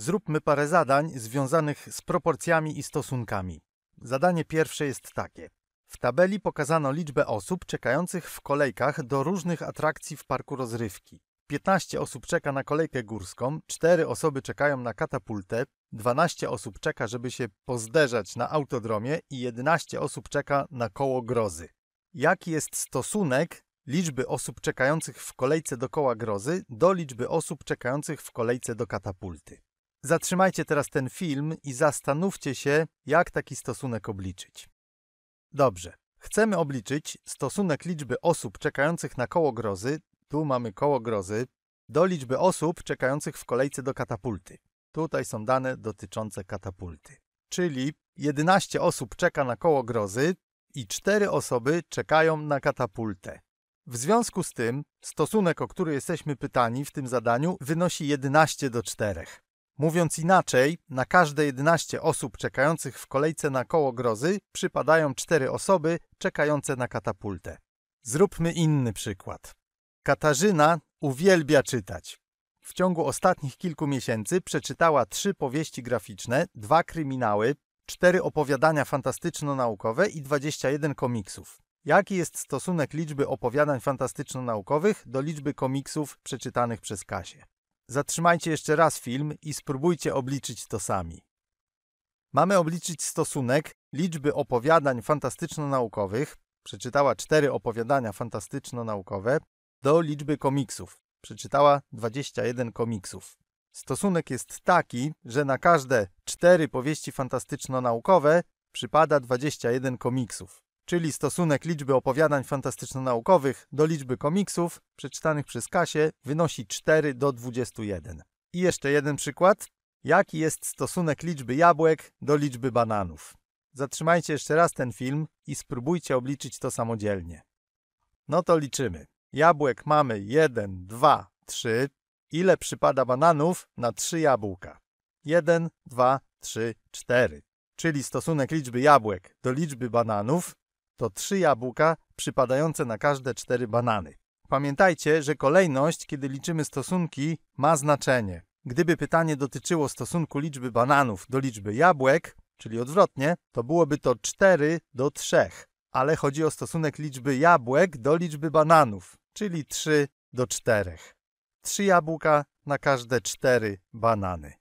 Zróbmy parę zadań związanych z proporcjami i stosunkami. Zadanie pierwsze jest takie. W tabeli pokazano liczbę osób czekających w kolejkach do różnych atrakcji w parku rozrywki. 15 osób czeka na kolejkę górską, 4 osoby czekają na katapultę, 12 osób czeka, żeby się pozderzać na autodromie i 11 osób czeka na koło grozy. Jaki jest stosunek liczby osób czekających w kolejce do koła grozy do liczby osób czekających w kolejce do katapulty? Zatrzymajcie teraz ten film i zastanówcie się, jak taki stosunek obliczyć. Dobrze, chcemy obliczyć stosunek liczby osób czekających na koło grozy, tu mamy koło grozy, do liczby osób czekających w kolejce do katapulty. Tutaj są dane dotyczące katapulty. Czyli 11 osób czeka na koło grozy i 4 osoby czekają na katapultę. W związku z tym stosunek, o który jesteśmy pytani w tym zadaniu, wynosi 11 do 4. Mówiąc inaczej, na każde 11 osób czekających w kolejce na koło grozy przypadają 4 osoby czekające na katapultę. Zróbmy inny przykład. Katarzyna uwielbia czytać. W ciągu ostatnich kilku miesięcy przeczytała trzy powieści graficzne, dwa kryminały, cztery opowiadania fantastyczno-naukowe i 21 komiksów. Jaki jest stosunek liczby opowiadań fantastyczno-naukowych do liczby komiksów przeczytanych przez Kasię? Zatrzymajcie jeszcze raz film i spróbujcie obliczyć to sami. Mamy obliczyć stosunek liczby opowiadań fantastyczno-naukowych, przeczytała 4 opowiadania fantastyczno-naukowe, do liczby komiksów, przeczytała 21 komiksów. Stosunek jest taki, że na każde 4 powieści fantastyczno-naukowe przypada 21 komiksów czyli stosunek liczby opowiadań fantastyczno-naukowych do liczby komiksów przeczytanych przez Kasię wynosi 4 do 21. I jeszcze jeden przykład. Jaki jest stosunek liczby jabłek do liczby bananów? Zatrzymajcie jeszcze raz ten film i spróbujcie obliczyć to samodzielnie. No to liczymy. Jabłek mamy 1, 2, 3. Ile przypada bananów na 3 jabłka? 1, 2, 3, 4. Czyli stosunek liczby jabłek do liczby bananów to trzy jabłka przypadające na każde cztery banany. Pamiętajcie, że kolejność, kiedy liczymy stosunki, ma znaczenie. Gdyby pytanie dotyczyło stosunku liczby bananów do liczby jabłek, czyli odwrotnie, to byłoby to 4 do 3, ale chodzi o stosunek liczby jabłek do liczby bananów, czyli 3 do 4. 3 jabłka na każde 4 banany.